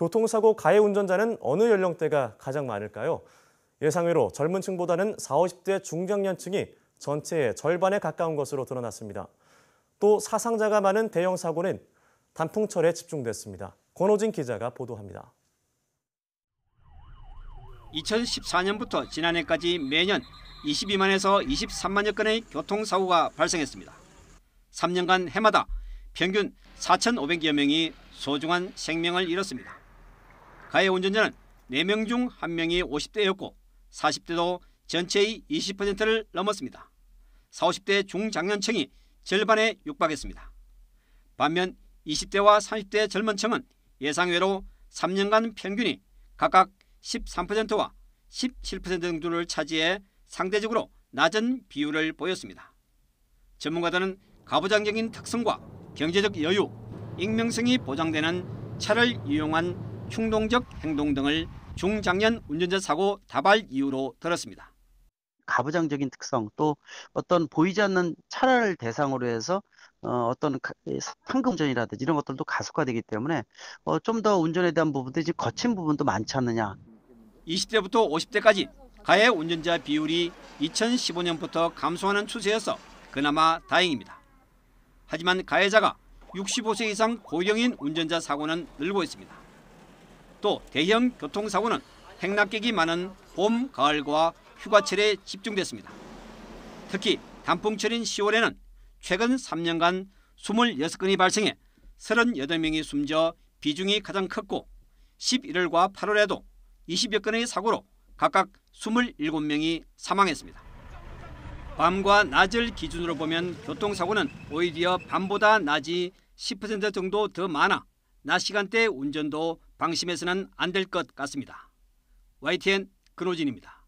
교통사고 가해 운전자는 어느 연령대가 가장 많을까요? 예상외로 젊은 층보다는 40, 50대 중장년층이 전체의 절반에 가까운 것으로 드러났습니다. 또 사상자가 많은 대형 사고는 단풍철에 집중됐습니다. 권호진 기자가 보도합니다. 2014년부터 지난해까지 매년 22만에서 23만여 건의 교통사고가 발생했습니다. 3년간 해마다 평균 4,500여 명이 소중한 생명을 잃었습니다. 가해 운전자는 4명 중 1명이 50대였고 40대도 전체의 20%를 넘었습니다. 40, 50대 중장년층이 절반에 육박했습니다. 반면 20대와 30대 젊은 층은 예상외로 3년간 평균이 각각 13%와 17% 정도를 차지해 상대적으로 낮은 비율을 보였습니다. 전문가들은 가부장적인 특성과 경제적 여유, 익명성이 보장되는 차를 이용한 충동적 행동 등을 중장년 운전자 사고 다발 이유로 들었습니다. 가부장적인 특성 또 어떤 보이지 않는 차를 대상으로 해서 어, 어떤 상금전이라든지 이런 것들도 가속화되기 때문에 어, 좀더 운전에 대한 부분들이 거친 부분도 많지 않느냐. 20대부터 50대까지 가해 운전자 비율이 2015년부터 감소하는 추세여서 그나마 다행입니다. 하지만 가해자가 65세 이상 고령인 운전자 사고는 늘고 있습니다. 또 대형 교통사고는 행락객이 많은 봄, 가을과 휴가철에 집중됐습니다. 특히 단풍철인 10월에는 최근 3년간 26건이 발생해 38명이 숨져 비중이 가장 컸고 11월과 8월에도 20여 건의 사고로 각각 27명이 사망했습니다. 밤과 낮을 기준으로 보면 교통사고는 오히려 밤보다 낮이 10% 정도 더 많아 낮 시간대 운전도 방심해서는 안 될 것 같습니다. YTN 근호진입니다.